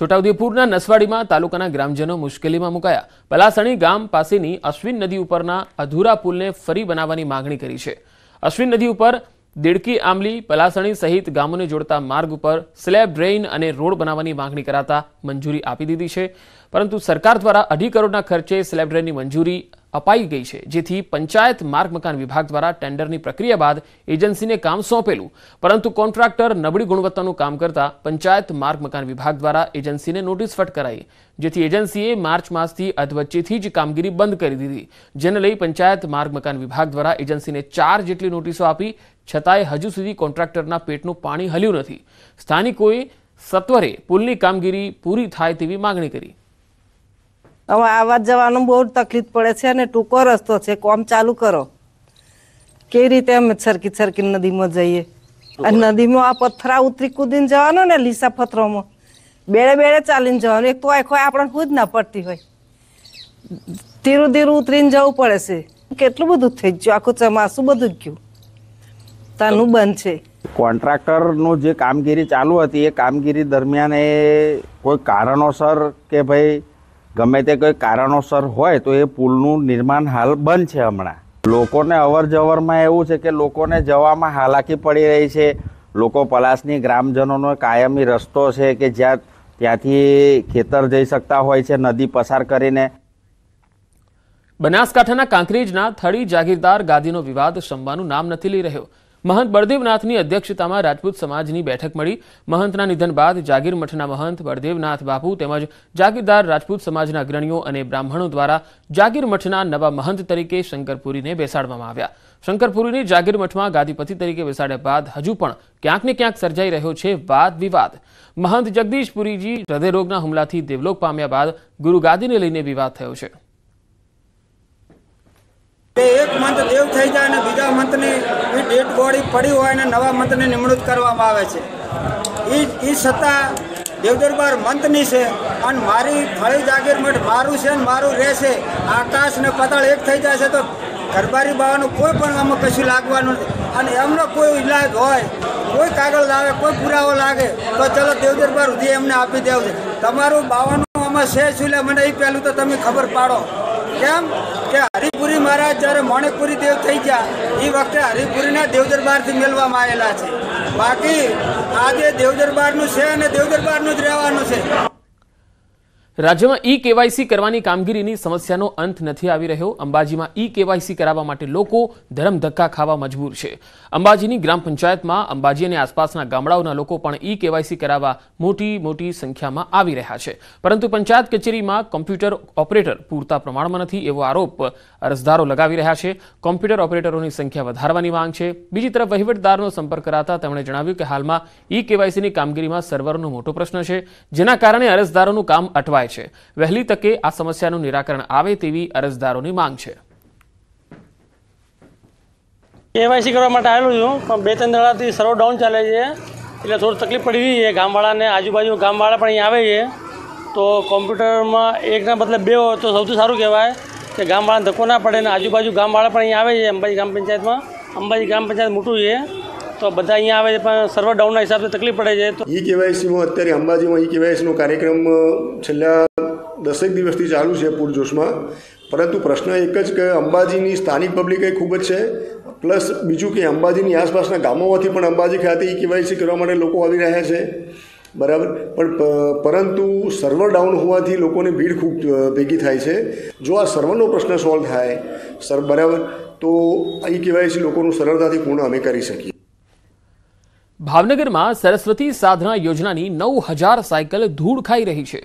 છોટાઉદેપુરના નસવાડીમાં તાલુકાના ગ્રામજનો મુશ્કેલીમાં મુકાયા પલાસણી ગામ પાસેની અશ્વિન નદી ઉપરના અધૂરા પુલને ફરી બનાવવાની માંગણી કરી છે અશ્વિન નદી ઉપર દેડકી આંબલી પલાસણી સહિત ગામોને જોડતા માર્ગ ઉપર સ્લેબ ડ્રેઇન અને રોડ બનાવવાની માંગણી કરાતા મંજૂરી આપી દીધી છે પરંતુ સરકાર દ્વારા અઢી કરોડના ખર્ચે સ્લેબ ડ્રેઇનની મંજૂરી અપાઈ ગઈ છે જેથી પંચાયત માર્ગ મકાન વિભાગ દ્વારા ટેન્ડરની પ્રક્રિયા બાદ એજન્સીને કામ સોંપેલું પરંતુ કોન્ટ્રાક્ટર નબળી ગુણવત્તાનું કામ કરતા પંચાયત માર્ગ મકાન વિભાગ દ્વારા એજન્સીને નોટિસ ફટ કરાઈ જેથી એજન્સીએ માર્ચ માસથી અધવચ્ચેથી જ કામગીરી બંધ કરી દીધી જેને લઈ પંચાયત માર્ગ મકાન વિભાગ દ્વારા એજન્સીને ચાર જેટલી નોટિસો આપી છતાંય હજુ સુધી કોન્ટ્રાક્ટરના પેટનું પાણી હલ્યું નથી સ્થાનિકોએ સત્વરે પુલની કામગીરી પૂરી થાય તેવી માગણી કરી હવે આવવા જવાનું બહુ તકલીફ પડે છે અને ટૂંકો રસ્તો છે કોમ ચાલુ કરો કેવી રીતે અમે છરકી છરકી નદીમાં જઈએ અને નદીમાં આ પથરા ઉતરી કૂદીને જવાનો ને લીસા પથરોમાં બેડે બેડે ચાલીને જવાનું એક તો આખો આપણને ખુદ ના પડતી હોય ધીરું ધીરું ઉતરીને જવું પડે છે કેટલું બધું થઈ ગયું આખું ચોમાસું બધું ગયું તાનું બંધ છે કોન્ટ્રાક્ટરનું જે કામગીરી ચાલુ હતી એ કામગીરી દરમિયાન એ કોઈ કારણોસર કે ભાઈ ગમે તે કોઈ કારણોસર હોય તો એ પુલનું નિર્માણ હાલ બંધ છે હમણાં લોકોને અવર જવરમાં એવું છે કે લોકોને જવામાં હાલાકી પડી રહી છે લોકો પલાસની ગ્રામજનોનો કાયમી રસ્તો છે કે જ્યાં ત્યાંથી ખેતર જઈ શકતા હોય છે નદી પસાર કરીને બનાસકાંઠાના કાંકરેજના થળી જાગીરદાર ગાદીનો વિવાદ શમવાનું નામ નથી લઈ રહ્યો મહંત બળદેવનાથની અધ્યક્ષતામાં રાજપૂત સમાજની બેઠક મળી મહંતના નિધન બાદ જાગીર મઠના મહંત બળદેવનાથ બાપુ તેમજ જાગીરદાર રાજપૂત સમાજના અગ્રણીઓ અને બ્રાહ્મણો દ્વારા જાગીર મઠના નવા મહંત તરીકે શંકરપુરીને બેસાડવામાં આવ્યા શંકરપુરીને જાગીર મઠમાં ગાદીપતિ તરીકે બેસાડ્યા બાદ હજુ પણ ક્યાંક ને ક્યાંક સર્જાઈ રહ્યો છે વાદ વિવાદ મહંત જગદીશપુરીજી હૃદયરોગના હુમલાથી દેવલોક પામ્યા બાદ ગુરુગાદીને લઈને વિવાદ થયો છે કે એક મંત દેવ થઈ જાય અને બીજા મંતની એ ડેડ બોડી પડી હોય અને નવા મંતની નિમણૂક કરવામાં આવે છે એ એ સત્તા દેવદરબાર મંતની છે અને મારી ફળી જાગીર મઠ મારું છે ને મારું રહેશે આકાશ ને પતાળ એક થઈ જાય છે તો ગરબારી બાવાનું કોઈ પણ આમાં કશું લાગવાનું નથી અને એમનો કોઈ ઇલાજ હોય કોઈ કાગળ લાવે કોઈ પુરાવો લાગે તો ચલો દેવદરબાર સુધી એમને આપી દેવું છે તમારું બાવાનું આમાં છે શું મને એ પહેલું તો તમે ખબર પાડો કેમ કે હરિપુરી મહારાજ જ્યારે મોણેકપુરી દેવ થઈ ગયા એ વખતે હરિપુરીના દેવદરબારથી મેળવવામાં આવેલા છે બાકી આજે દેવદરબારનું છે અને દેવદરબારનું જ રહેવાનું છે રાજ્યમાં ઈ કેવાયસી કરવાની કામગીરીની સમસ્યાનો અંત નથી આવી રહ્યો અંબાજીમાં ઈ કેવાયસી કરાવવા માટે લોકો ધરમ ધક્કા ખાવા મજબૂર છે અંબાજીની ગ્રામ પંચાયતમાં અંબાજી અને આસપાસના ગામડાઓના લોકો પણ ઈ કેવાયસી કરાવવા મોટી મોટી સંખ્યામાં આવી રહ્યા છે પરંતુ પંચાયત કચેરીમાં કોમ્પ્યુટર ઓપરેટર પૂરતા પ્રમાણમાં નથી એવો આરોપ અરજદારો લગાવી રહ્યા છે કોમ્પ્યુટર ઓપરેટરોની સંખ્યા વધારવાની માંગ છે બીજી તરફ વહીવટદારનો સંપર્ક કરાતા તેમણે જણાવ્યું કે હાલમાં ઈ કેવાયસીની કામગીરીમાં સર્વરનો મોટો પ્રશ્ન છે જેના કારણે અરજદારોનું કામ અટવાય શકાય છે વહેલી તકે આ સમસ્યાનું નિરાકરણ આવે તેવી અરજદારોની માંગ છે કેવાયસી કરવા માટે આવેલું છું પણ બે ત્રણ દડાથી સર્વર ડાઉન ચાલે છે એટલે થોડી તકલીફ પડી રહી છે ગામવાળાને આજુબાજુ ગામવાળા પણ અહીં આવે છે તો કોમ્પ્યુટરમાં એકના બદલે બે હોય તો સૌથી સારું કહેવાય કે ગામવાળાને ધક્કો ના પડે ને આજુબાજુ ગામવાળા પણ અહીં આવે છે અંબાજી ગ્રામ પંચાયતમાં અંબાજી ગ્રામ પંચાયત મોટું છે તો બધા અહીંયા આવે પણ સર્વર ડાઉનના હિસાબે તકલીફ પડે છે તો ઈ કેવાયસીમાં અત્યારે અંબાજીમાં ઈ કેવાયસીનો કાર્યક્રમ છેલ્લા દસેક દિવસથી ચાલુ છે પૂરજોશમાં પરંતુ પ્રશ્ન એક જ કે અંબાજીની સ્થાનિક પબ્લિક એ ખૂબ જ છે પ્લસ બીજું કે અંબાજીની આસપાસના ગામોમાંથી પણ અંબાજી ખાતે ઈ કેવાયસી કરવા માટે લોકો આવી રહ્યા છે બરાબર પણ પરંતુ સર્વર ડાઉન હોવાથી લોકોને ભીડ ખૂબ ભેગી થાય છે જો આ સર્વરનો પ્રશ્ન સોલ્વ થાય સર બરાબર તો અહીં કહેવાય છે લોકોનું સરળતાથી પૂર્ણ અમે કરી શકીએ ભાવનગરમાં સરસ્વતી સાધના યોજનાની નવ હજાર સાયકલ ધૂળ ખાઈ રહી છે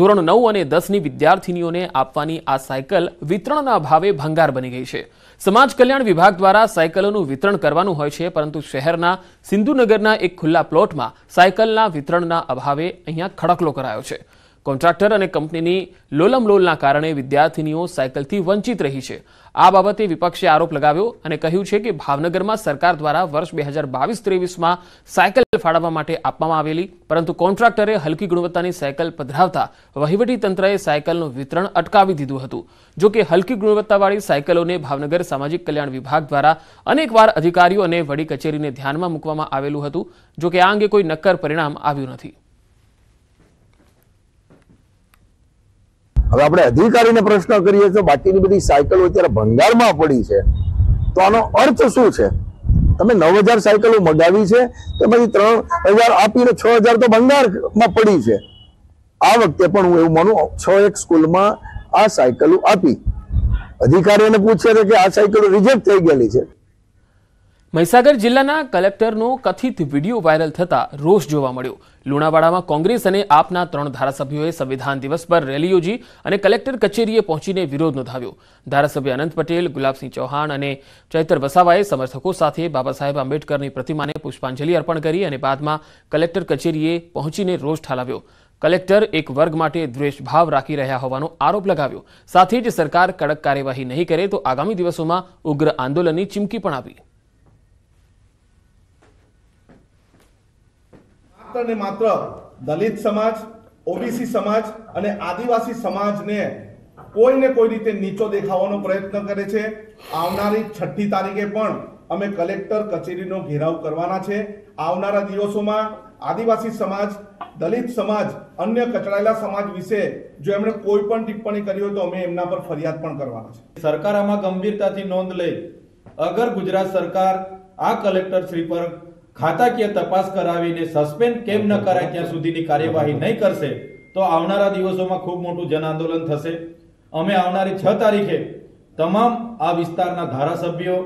ધોરણ નવ અને દસની વિદ્યાર્થિનીઓને આપવાની આ સાયકલ વિતરણના ભાવે ભંગાર બની ગઈ છે સમાજ કલ્યાણ વિભાગ દ્વારા સાયકલોનું વિતરણ કરવાનું હોય છે પરંતુ શહેરના સિંધુનગરના એક ખુલ્લા પ્લોટમાં સાયકલના વિતરણના અભાવે અહીંયા ખડકલો કરાયો છે કોન્ટ્રાક્ટર અને કંપનીની લોલમલોલના કારણે વિદ્યાર્થીનીઓ સાયકલથી વંચિત રહી છે આ બાબતે વિપક્ષે આરોપ લગાવ્યો અને કહ્યું છે કે ભાવનગરમાં સરકાર દ્વારા વર્ષ બે હજાર બાવીસ ત્રેવીસમાં સાયકલ ફાળવવા માટે આપવામાં આવેલી પરંતુ કોન્ટ્રાક્ટરે હલકી ગુણવત્તાની સાયકલ પધરાવતા વહીવટીતંત્રએ સાયકલનું વિતરણ અટકાવી દીધું હતું જો કે હલકી ગુણવત્તાવાળી સાયકલોને ભાવનગર સામાજિક કલ્યાણ વિભાગ દ્વારા અનેકવાર અધિકારીઓ અને વડી કચેરીને ધ્યાનમાં મૂકવામાં આવેલું હતું જો કે આ અંગે કોઈ નક્કર પરિણામ આવ્યું નથી હવે આપણે અધિકારીને પ્રશ્ન કરીએ તો બાકીની બધી સાયકલો અત્યારે ભંગારમાં પડી છે તો આનો અર્થ શું છે તમે નવ હજાર સાયકલો મગાવી છે તેમાંથી ત્રણ હજાર આપીને છ હજાર તો ભંગારમાં પડી છે આ વખતે પણ હું એવું માનું છ એક સ્કૂલમાં આ સાયકલો આપી અધિકારીઓને પૂછે છે કે આ સાયકલો રિજેક્ટ થઈ ગયેલી છે મહીસાગર જિલ્લાના કલેક્ટરનો કથિત વિડીયો વાયરલ થતા રોષ જોવા મળ્યો લુણાવાડામાં કોંગ્રેસ અને આપના ત્રણ ધારાસભ્યોએ સંવિધાન દિવસ પર રેલી યોજી અને કલેક્ટર કચેરીએ પહોંચીને વિરોધ નોંધાવ્યો ધારાસભ્ય અનંત પટેલ ગુલાબસિંહ ચૌહાણ અને ચૈતર વસાવાએ સમર્થકો સાથે બાબા સાહેબ આંબેડકરની પ્રતિમાને પુષ્પાંજલિ અર્પણ કરી અને બાદમાં કલેક્ટર કચેરીએ પહોંચીને રોષ ઠાલવ્યો કલેક્ટર એક વર્ગ માટે દ્વેષભાવ રાખી રહ્યા હોવાનો આરોપ લગાવ્યો સાથે જ સરકાર કડક કાર્યવાહી નહીં કરે તો આગામી દિવસોમાં ઉગ્ર આંદોલનની ચીમકી પણ આપી માત્ર ને માત્ર દલિત સમાજ ઓબીસી સમાજ અને આદિવાસી સમાજને કોઈને કોઈ રીતે નીચો દેખાવાનો પ્રયત્ન કરે છે આવનારી છઠ્ઠી તારીખે પણ અમે કલેક્ટર કચેરીનો ઘેરાવ કરવાના છે આવનારા દિવસોમાં આદિવાસી સમાજ દલિત સમાજ અન્ય કચડાયેલા સમાજ વિશે જો એમણે કોઈ પણ ટિપ્પણી કરી હોય તો અમે એમના પર ફરિયાદ પણ કરવાના છે સરકાર આમાં ગંભીરતાથી નોંધ લઈ અગર ગુજરાત સરકાર આ કલેક્ટર શ્રી પર ખાતાકીય તપાસ કરાવીને સસ્પેન્ડ કેમ ન કરાય ત્યાં સુધીની કાર્યવાહી નહીં કરશે તો આવનારા દિવસોમાં ખૂબ મોટું જન આંદોલન થશે અમે આવનારી છ તારીખે તમામ આ વિસ્તારના ધારાસભ્યો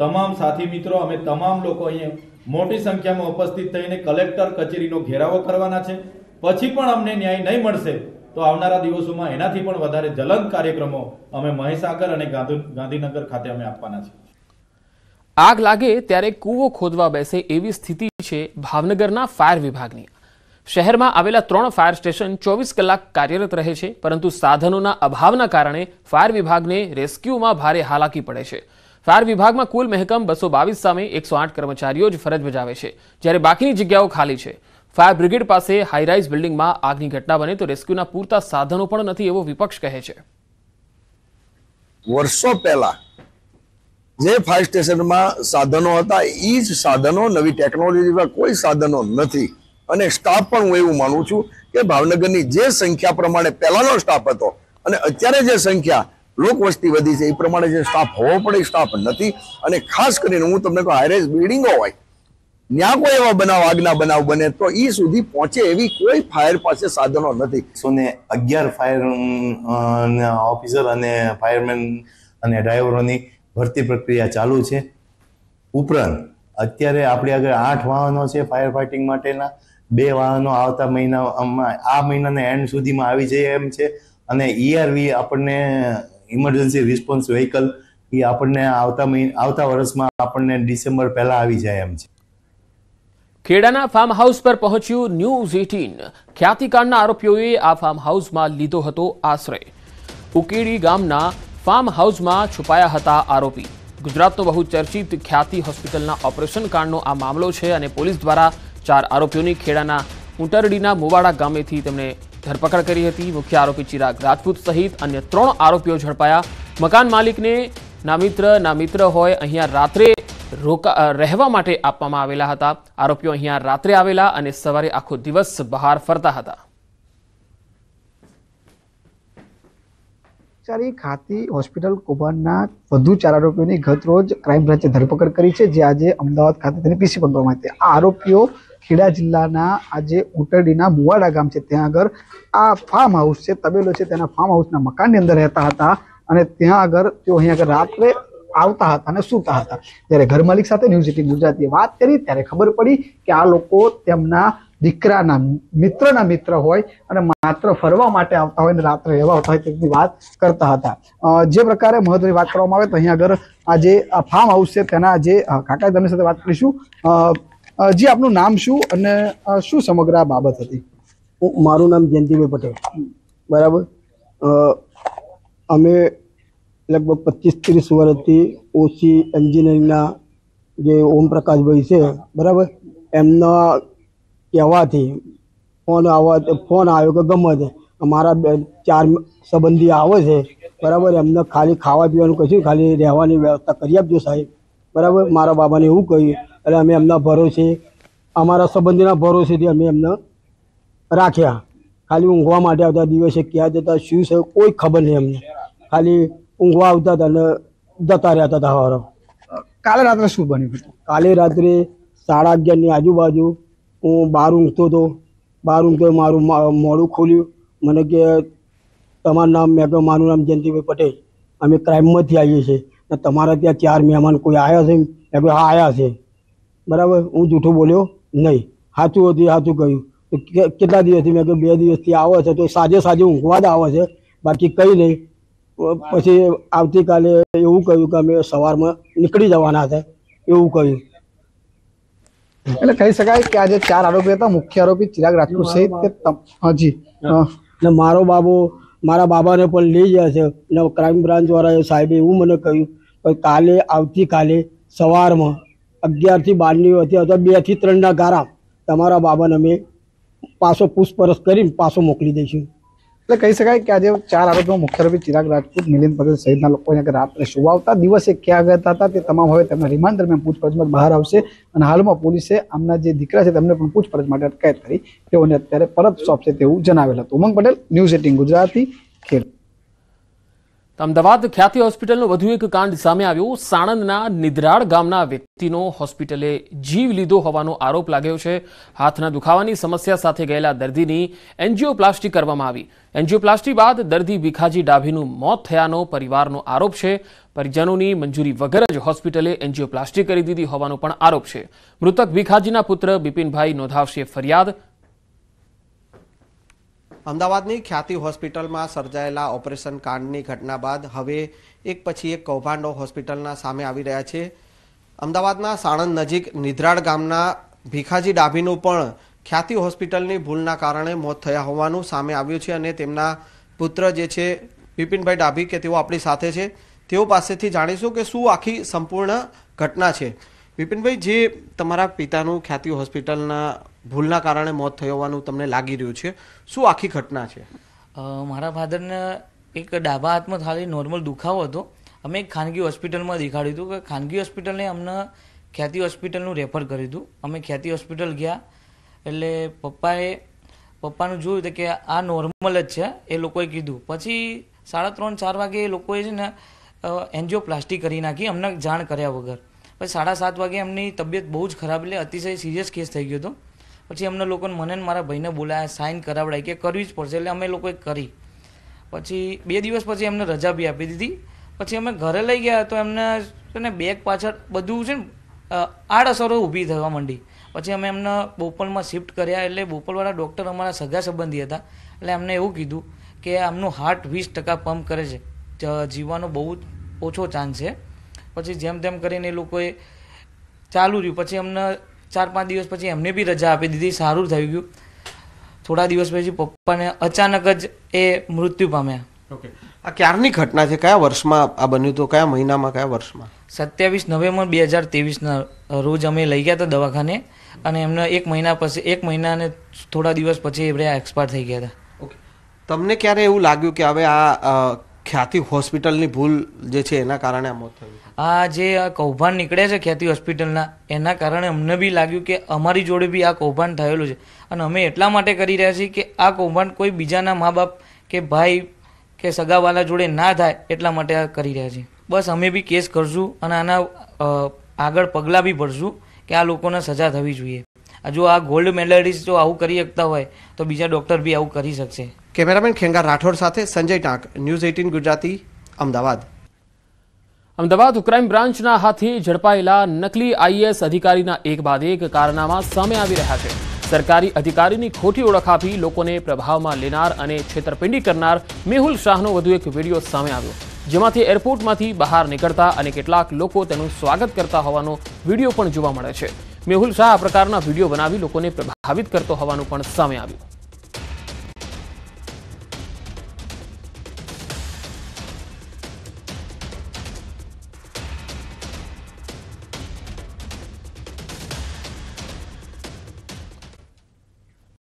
તમામ સાથી મિત્રો અમે તમામ લોકો અહીંયા મોટી સંખ્યામાં ઉપસ્થિત થઈને કલેક્ટર કચેરીનો ઘેરાવો કરવાના છે પછી પણ અમને ન્યાય નહીં મળશે તો આવનારા દિવસોમાં એનાથી પણ વધારે જલંત કાર્યક્રમો અમે મહીસાગર અને ગાંધીનગર ખાતે અમે આપવાના છીએ આગ લાગે ત્યારે કૂવો ખોદવા બેસે એવી સ્થિતિ છે ભાવનગરના ફાયર વિભાગની શહેરમાં આવેલા ત્રણ ફાયર સ્ટેશન ચોવીસ કલાક કાર્યરત રહે છે પરંતુ સાધનોના અભાવના કારણે ફાયર વિભાગને રેસ્ક્યુમાં ભારે હાલાકી પડે છે ફાયર વિભાગમાં કુલ મહેકમ બસો બાવીસ સામે એકસો આઠ કર્મચારીઓ જ ફરજ બજાવે છે જ્યારે બાકીની જગ્યાઓ ખાલી છે ફાયર બ્રિગેડ પાસે હાઈરાઇઝ બિલ્ડિંગમાં આગની ઘટના બને તો રેસ્ક્યુના પૂરતા સાધનો પણ નથી એવો વિપક્ષ કહે છે વર્ષો પહેલા જે ફાયર સ્ટેશનમાં સાધનો હતા એ જ સાધનો નવી ટેકનોલોજીમાં કોઈ સાધનો નથી અને સ્ટાફ પણ હું એવું માનું છું કે ભાવનગરની જે સંખ્યા પ્રમાણે પહેલાંનો સ્ટાફ હતો અને અત્યારે જે સંખ્યા લોકવસ્તી વધી છે એ પ્રમાણે જે સ્ટાફ હોવો પડે સ્ટાફ નથી અને ખાસ કરીને હું તમને કહું હાઈરેજ બિલ્ડિંગો હોય ત્યાં કોઈ એવા બનાવ આગના બનાવ બને તો એ સુધી પહોંચે એવી કોઈ ફાયર પાસે સાધનો નથી સો અગિયાર ફાયર ઓફિસર અને ફાયરમેન અને ડ્રાઈવરોની ભરતી પ્રક્રિયા ચાલુ છે ઉપરાંત અત્યારે આપણે આગળ આઠ વાહનો છે ફાયર ફાઇટિંગ માટેના બે વાહનો આવતા મહિનામાં આ મહિનાના એન્ડ સુધીમાં આવી જાય એમ છે અને ઈઆરવી e આપણને ઇમરજન્સી રિસ્પોન્સ વ્હીકલ એ આપણને આવતા મહિના આવતા વર્ષમાં આપણને ડિસેમ્બર પહેલાં આવી જાય એમ છે ખેડાના ફાર્મ હાઉસ પર પહોંચ્યું ન્યૂઝ એટીન ખ્યાતિકાળના આરોપીઓએ આ ફાર્મ હાઉસમાં લીધો હતો આશ્રય ઉકેડી ગામના ફાર્મ હાઉસમાં છુપાયા હતા આરોપી ગુજરાતનો બહુ ચર્ચિત ખ્યાતિ હોસ્પિટલના ઓપરેશન કાંડનો આ મામલો છે અને પોલીસ દ્વારા ચાર આરોપીઓની ખેડાના ઉંટરડીના મુવાડા ગામેથી તેમણે ધરપકડ કરી હતી મુખ્ય આરોપી ચિરાગ રાજપૂત સહિત અન્ય ત્રણ આરોપીઓ ઝડપાયા મકાન માલિકને ના મિત્ર મિત્ર હોય અહીંયા રાત્રે રોકા રહેવા માટે આપવામાં આવેલા હતા આરોપીઓ અહીંયા રાત્રે આવેલા અને સવારે આખો દિવસ બહાર ફરતા હતા કચારી ખાતી હોસ્પિટલ કૌભાંડના વધુ ચાર આરોપીઓની ગત રોજ ક્રાઇમ બ્રાન્ચે ધરપકડ કરી છે જે આજે અમદાવાદ ખાતે તેની પીસી પકડવામાં આવી આ આરોપીઓ ખેડા જિલ્લાના આજે ઉટરડીના મુવાડા ગામ છે ત્યાં આગળ આ ફાર્મ હાઉસ છે તબેલો છે તેના ફાર્મ હાઉસના મકાનની અંદર રહેતા હતા અને ત્યાં આગળ તેઓ અહીંયા આગળ રાત્રે આવતા હતા અને સૂતા હતા ત્યારે ઘર માલિક સાથે ન્યૂઝ એટીન ગુજરાતીએ વાત કરી ત્યારે ખબર પડી કે આ લોકો તેમના દીકરાના મિત્રના મિત્ર હોય અને માત્ર ફરવા માટે આવતા હોય ને રાત્રે રહેવા આવતા હોય તેની વાત કરતા હતા જે પ્રકારે મહત્વની વાત કરવામાં આવે તો અહીંયા આગળ આ જે ફાર્મ હાઉસ છે તેના જે કાકા તમને સાથે વાત કરીશું જી આપનું નામ શું અને શું સમગ્ર આ બાબત હતી મારું નામ જયંતિભાઈ પટેલ બરાબર અમે લગભગ પચીસ ત્રીસ વર્ષથી ઓસી એન્જિનિયરિંગના જે ઓમ પ્રકાશભાઈ છે બરાબર એમના કહેવાથી ફોન આવવા ફોન આવ્યો કે ગમે તે અમારા ચાર સંબંધી આવે છે બરાબર એમને ખાલી ખાવા પીવાનું કશું ખાલી રહેવાની વ્યવસ્થા કરી આપજો સાહેબ બરાબર મારા બાબાને એવું કહ્યું એટલે અમે એમના ભરોસે અમારા સંબંધીના ભરોસેથી અમે એમને રાખ્યા ખાલી ઊંઘવા માટે આવતા દિવસે ક્યાં જતા શું છે કોઈ ખબર નહીં અમને ખાલી ઊંઘવા આવતા હતા અને જતા રહેતા હતા હવારો કાલે રાત્રે શું બન્યું કાલે રાત્રે સાડા અગિયારની આજુબાજુ હું બહાર ઊંઘતો હતો બહાર ઊંઘતો મારું મોડું ખોલ્યું મને કે તમારું નામ મેં કહ્યું મારું નામ જયંતિભાઈ પટેલ અમે ક્રાઇમમાંથી આવીએ છીએ ને તમારા ત્યાં ચાર મહેમાન કોઈ આવ્યા છે મેં કહ્યું હા આવ્યા છે બરાબર હું જૂઠું બોલ્યો નહીં સાચું હતું સાચું કહ્યું તો કેટલા દિવસથી મેં કહ્યું બે દિવસથી આવે છે તો સાજે સાંજે ઊંઘવા જ આવે છે બાકી કંઈ નહીં પછી આવતીકાલે એવું કહ્યું કે અમે સવારમાં નીકળી જવાના હતા એવું કહ્યું એટલે કહી શકાય કે આજે ચાર આરોપી હતા મુખ્ય આરોપી ચિરાગ રાજપૂત સહિત હાજી ને મારો બાબો મારા બાબાને પણ લઈ ગયા છે ને ક્રાઇમ બ્રાન્ચ વાળાએ સાહેબે એવું મને કહ્યું કે કાલે આવતીકાલે સવારમાં અગિયારથી બારની વચ્ચે અથવા બેથી ત્રણના ગારા તમારા બાબાને અમે પાછો પૂછપરછ કરીને પાછો મોકલી દઈશું એટલે કહી શકાય કે આજે ચાર આરોપીઓ મુખ્ય આરોપી ચિરાગ રાજપૂત મિલિંદ પટેલ સહિતના લોકો અહીંયા રાત્રે સુવાવતા દિવસે ક્યાં ગયા હતા તે તમામ હવે તેમના રિમાન્ડ દરમિયાન પૂછપરછમાં બહાર આવશે અને હાલમાં પોલીસે આમના જે દીકરા છે તેમને પણ પૂછપરછ માટે અટકાયત કરી તેઓને અત્યારે પરત સોંપશે તેવું જણાવેલ હતું ઉમંગ પટેલ ન્યૂઝ એટીન ગુજરાતી ખેડ અમદાવાદ ખ્યાતિ હોસ્પિટલનું વધુ એક કાંડ સામે આવ્યું સાણંદના નિદ્રાળ ગામના વ્યક્તિનો હોસ્પિટલે જીવ લીધો હોવાનો આરોપ લાગ્યો છે હાથના દુખાવાની સમસ્યા સાથે ગયેલા દર્દીની એન્જીઓપ્લાસ્ટી કરવામાં આવી એન્જીઓપ્લાસ્ટી બાદ દર્દી ભીખાજી ડાભીનું મોત થયાનો પરિવારનો આરોપ છે પરિજનોની મંજૂરી વગર જ હોસ્પિટલે એન્જીઓપ્લાસ્ટી કરી દીધી હોવાનો પણ આરોપ છે મૃતક ભીખાજીના પુત્ર બિપિનભાઈ નોંધાવશે ફરિયાદ અમદાવાદની ખ્યાતિ હોસ્પિટલમાં સર્જાયેલા ઓપરેશન કાંડની ઘટના બાદ હવે એક પછી એક કૌભાંડો હોસ્પિટલના સામે આવી રહ્યા છે અમદાવાદના સાણંદ નજીક નિધરાળ ગામના ભીખાજી ડાભીનું પણ ખ્યાતિ હોસ્પિટલની ભૂલના કારણે મોત થયા હોવાનું સામે આવ્યું છે અને તેમના પુત્ર જે છે વિપિનભાઈ ડાભી કે તેઓ આપણી સાથે છે તેઓ પાસેથી જાણીશું કે શું આખી સંપૂર્ણ ઘટના છે વિપિનભાઈ જે તમારા પિતાનું ખ્યાતિ હોસ્પિટલના ભૂલના કારણે મોત થયો હોવાનું તમને લાગી રહ્યું છે શું આખી ઘટના છે મારા ફાધરને એક ડાબા હાથમાં ખાલી નોર્મલ દુખાવો હતો અમે એક ખાનગી હોસ્પિટલમાં દેખાડ્યું હતું કે ખાનગી હોસ્પિટલને અમને ખ્યાતિ હોસ્પિટલનું રેફર કર્યું હતું અમે ખ્યાતિ હોસ્પિટલ ગયા એટલે પપ્પાએ પપ્પાનું જોયું હતું કે આ નોર્મલ જ છે એ લોકોએ કીધું પછી સાડા ત્રણ ચાર વાગે એ લોકોએ છે ને એન્જિયોપ્લાસ્ટી કરી નાખી અમને જાણ કર્યા વગર પછી સાડા સાત વાગે એમની તબિયત બહુ જ ખરાબ એટલે અતિશય સિરિયસ કેસ થઈ ગયો હતો પછી અમને લોકોને મને મારા ભાઈને બોલાયા સાઇન કરાવડાવી કે કરવી જ પડશે એટલે અમે લોકોએ કરી પછી બે દિવસ પછી એમને રજા બી આપી દીધી પછી અમે ઘરે લઈ ગયા તો એમને છે ને બેગ પાછળ બધું છે ને આડઅસરો ઊભી થવા માંડી પછી અમે એમને બોપલમાં શિફ્ટ કર્યા એટલે બોપલવાળા ડૉક્ટર અમારા સગા સંબંધી હતા એટલે એમને એવું કીધું કે આમનું હાર્ટ વીસ ટકા પંપ કરે છે જીવવાનો બહુ જ ઓછો ચાન્સ છે પછી જેમ તેમ કરીને એ લોકોએ ચાલુ રહ્યું પછી અમને ચાર પાંચ દિવસ પછી એમને બી રજા આપી દીધી સારું થઈ ગયું થોડા દિવસ પછી પપ્પાને અચાનક જ એ મૃત્યુ પામ્યા ઓકે આ ક્યારની ઘટના છે કયા વર્ષમાં આ બન્યું તો કયા મહિનામાં કયા વર્ષમાં સત્યાવીસ નવેમ્બર બે હજાર ત્રેવીસના રોજ અમે લઈ ગયા હતા દવાખાને અને એમને એક મહિના પછી એક મહિનાને થોડા દિવસ પછી એ એક્સપાયર થઈ ગયા હતા ઓકે તમને ક્યારે એવું લાગ્યું કે હવે આ ખ્યાતિ હોસ્પિટલની ભૂલ જે છે એના કારણે આ મોત થયું આ જે આ કૌભાંડ નીકળે છે ખ્યાતિ હોસ્પિટલના એના કારણે અમને બી લાગ્યું કે અમારી જોડે બી આ કૌભાંડ થયેલું છે અને અમે એટલા માટે કરી રહ્યા છીએ કે આ કૌભાંડ કોઈ બીજાના મા બાપ કે ભાઈ કે સગાવાલા જોડે ના થાય એટલા માટે આ કરી રહ્યા છીએ બસ અમે બી કેસ કરશું અને આના આગળ પગલાં બી ભરશું કે આ લોકોને સજા થવી જોઈએ જો આ ગોલ્ડ મેડલિસ્ટ જો આવું કરી શકતા હોય તો બીજા ડૉક્ટર બી આવું કરી શકશે કેમેરામેન ખેંગા રાઠોડ સાથે Sanjay Tank news eighteen Gujarati Ahmedabad Ahmedabad crime બ્રાન્ચના હાથી ઝડપાયેલા નકલી આઈએસ અધિકારીના એક બાદ એક કારનામા સામે આવી રહ્યા છે સરકારી અધિકારીની ખોટી ઓળખ આપી લોકોને પ્રભાવમાં લેનાર અને છેતરપિંડી કરનાર મેહુલ શાહનો વધુ એક વિડીયો સામે આવ્યો જેમાંથી એરપોર્ટમાંથી બહાર નીકળતા અને કેટલાક લોકો તેનું સ્વાગત કરતા હોવાનો વિડીયો પણ જોવા મળે છે મેહુલ શાહ આ પ્રકારના વિડીયો બનાવી લોકોને પ્રભાવિત કરતો હોવાનું પણ સામે આવ્યું